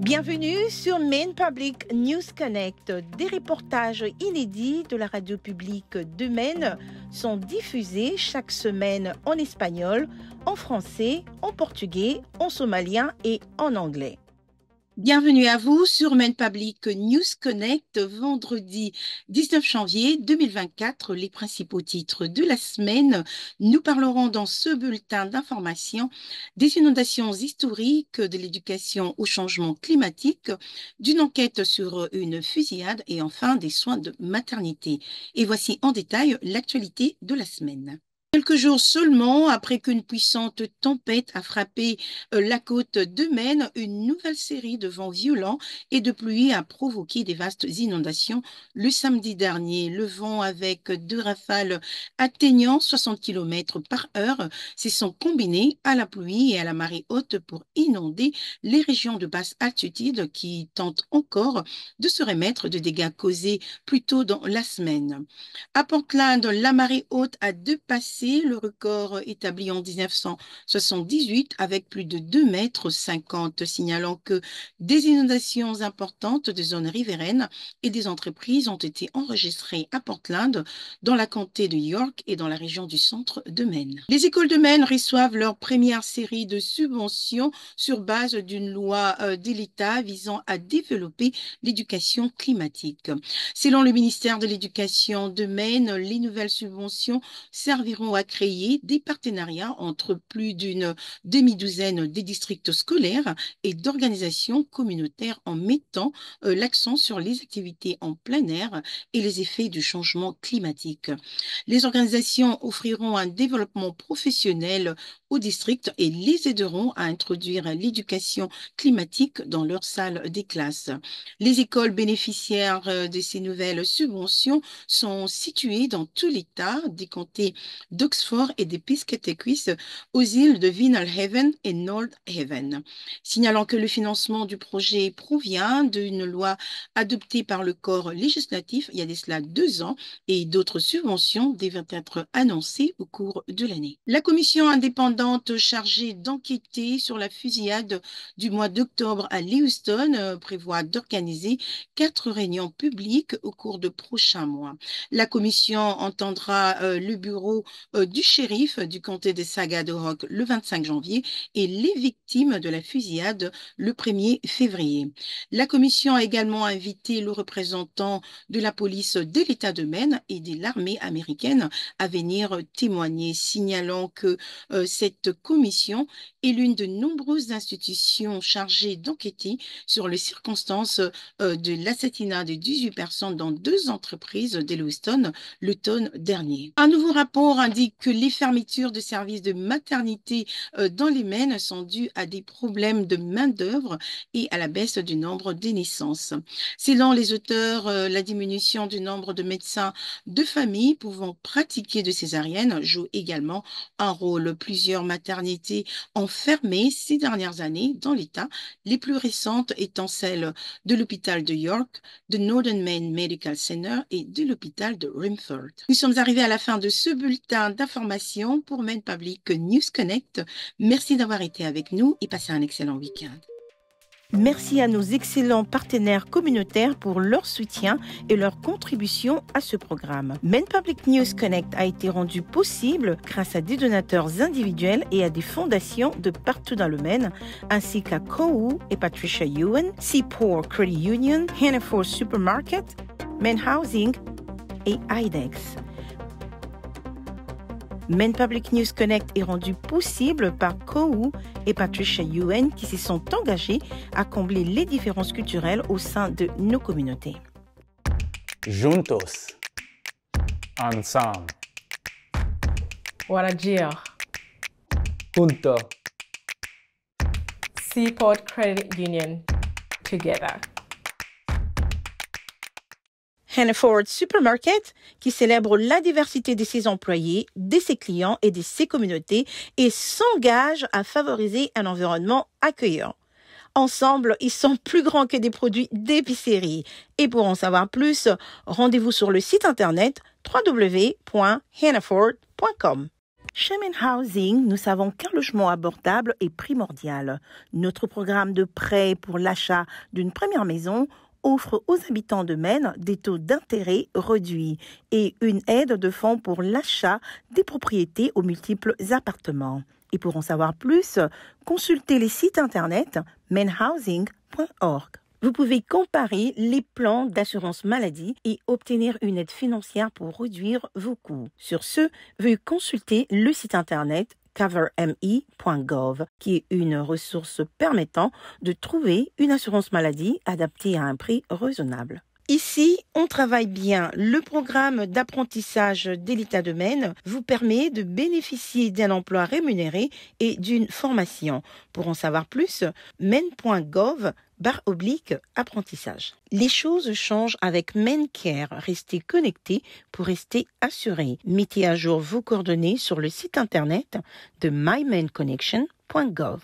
Bienvenue sur Main Public News Connect. Des reportages inédits de la radio publique de Maine sont diffusés chaque semaine en espagnol, en français, en portugais, en somalien et en anglais. Bienvenue à vous sur Maine Public News Connect, vendredi 19 janvier 2024. Les principaux titres de la semaine. Nous parlerons dans ce bulletin d'information des inondations historiques, de l'éducation au changement climatique, d'une enquête sur une fusillade et enfin des soins de maternité. Et voici en détail l'actualité de la semaine. Quelques jours seulement après qu'une puissante tempête a frappé euh, la côte de Maine, une nouvelle série de vents violents et de pluie a provoqué des vastes inondations le samedi dernier. Le vent avec deux rafales atteignant 60 km par heure s'est sont combinés à la pluie et à la marée haute pour inonder les régions de basse altitude qui tentent encore de se remettre de dégâts causés plus tôt dans la semaine. À Portland, la marée haute a dépassé le record établi en 1978 avec plus de 2,50 mètres signalant que des inondations importantes des zones riveraines et des entreprises ont été enregistrées à Portland, dans la comté de York et dans la région du centre de Maine. Les écoles de Maine reçoivent leur première série de subventions sur base d'une loi euh, de l'État visant à développer l'éducation climatique. Selon le ministère de l'Éducation de Maine, les nouvelles subventions serviront a créé des partenariats entre plus d'une demi-douzaine des districts scolaires et d'organisations communautaires en mettant euh, l'accent sur les activités en plein air et les effets du changement climatique. Les organisations offriront un développement professionnel aux districts et les aideront à introduire l'éducation climatique dans leur salle des classes. Les écoles bénéficiaires euh, de ces nouvelles subventions sont situées dans tout l'État, comtés d'Oxford et des Piscataquis aux îles de Vinalhaven et Haven, signalant que le financement du projet provient d'une loi adoptée par le corps législatif il y a de cela deux ans et d'autres subventions devraient être annoncées au cours de l'année. La commission indépendante chargée d'enquêter sur la fusillade du mois d'octobre à Lewiston euh, prévoit d'organiser quatre réunions publiques au cours de prochains mois. La commission entendra euh, le bureau euh, du shérif du comté des Sagas de Rock le 25 janvier et les victimes de la fusillade le 1er février. La commission a également invité le représentant de la police de l'État de Maine et de l'armée américaine à venir témoigner, signalant que euh, cette commission est l'une de nombreuses institutions chargées d'enquêter sur les circonstances euh, de l'assassinat de 18 personnes dans deux entreprises Lewiston l'automne dernier. Un nouveau rapport indique que les fermetures de services de maternité euh, dans les Maines sont dues à des problèmes de main-d'œuvre et à la baisse du nombre des naissances. Selon les auteurs, euh, la diminution du nombre de médecins de famille pouvant pratiquer de césariennes joue également un rôle. Plusieurs maternités ont fermé ces dernières années dans l'État, les plus récentes étant celles de l'hôpital de York, de Northern Maine Medical Center et de l'hôpital de Rimford. Nous sommes arrivés à la fin de ce bulletin d'informations pour Maine Public News Connect. Merci d'avoir été avec nous et passez un excellent week-end. Merci à nos excellents partenaires communautaires pour leur soutien et leur contribution à ce programme. Maine Public News Connect a été rendu possible grâce à des donateurs individuels et à des fondations de partout dans le Maine, ainsi qu'à KOU et Patricia Ewan, Seaport Credit Union, Hannaford Supermarket, Maine Housing et IDEX. Main Public News Connect est rendu possible par Kowu et Patricia Yuen qui se sont engagés à combler les différences culturelles au sein de nos communautés. Juntos. Ensemble. Seaport Credit Union. Together. Hannaford Supermarket, qui célèbre la diversité de ses employés, de ses clients et de ses communautés et s'engage à favoriser un environnement accueillant. Ensemble, ils sont plus grands que des produits d'épicerie. Et pour en savoir plus, rendez-vous sur le site internet www.hannaford.com. Main Housing, nous savons qu'un logement abordable est primordial. Notre programme de prêt pour l'achat d'une première maison offre aux habitants de Maine des taux d'intérêt réduits et une aide de fonds pour l'achat des propriétés aux multiples appartements. Et pour en savoir plus, consultez les sites internet mainhousing.org. Vous pouvez comparer les plans d'assurance maladie et obtenir une aide financière pour réduire vos coûts. Sur ce, veuillez consulter le site internet coverme.gov, qui est une ressource permettant de trouver une assurance maladie adaptée à un prix raisonnable. Ici, on travaille bien. Le programme d'apprentissage d'Elita de Maine vous permet de bénéficier d'un emploi rémunéré et d'une formation. Pour en savoir plus, maine.gov barre oblique apprentissage. Les choses changent avec MainCare. Restez connecté pour rester assuré. Mettez à jour vos coordonnées sur le site internet de mymainconnection.gov.